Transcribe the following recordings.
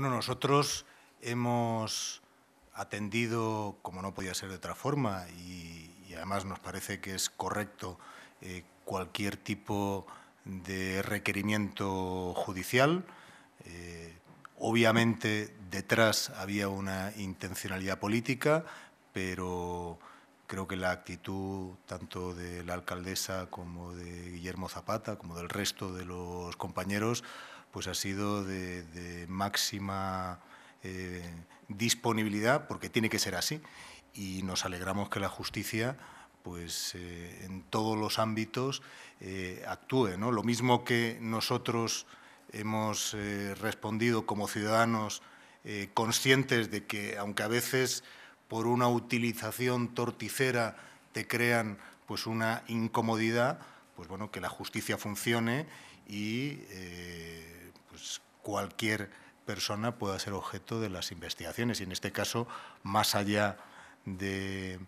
Bueno, nosotros hemos atendido, como no podía ser de otra forma, y, además nos parece que es correcto eh, cualquier tipo de requerimiento judicial. Eh, obviamente detrás había una intencionalidad política, pero creo que la actitud tanto de la alcaldesa como de Guillermo Zapata, como del resto de los compañeros, pues ha sido de, máxima eh, disponibilidad, porque tiene que ser así, y nos alegramos que la justicia pues eh, en todos los ámbitos eh, actúe. ¿no? Lo mismo que nosotros hemos respondido como ciudadanos conscientes de que, aunque a veces por una utilización torticera te crean pues una incomodidad, pues bueno, que la justicia funcione y pues, cualquier persona pueda ser objeto de las investigaciones. Y en este caso, más allá de,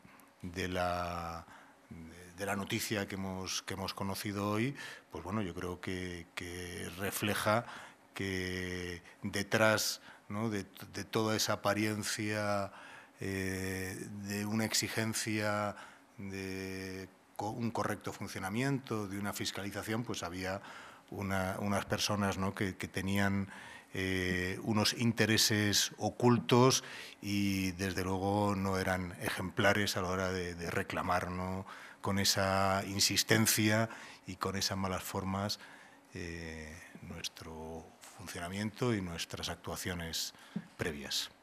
la de la noticia que hemos, que hemos conocido hoy, pues bueno, yo creo que, refleja que detrás de, toda esa apariencia eh, de una exigencia de un correcto funcionamiento, de una fiscalización, pues había unas personas que, tenían eh, unos intereses ocultos y desde luego no eran ejemplares a la hora de, reclamar con esa insistencia y con esas malas formas eh, nuestro funcionamiento y nuestras actuaciones previas.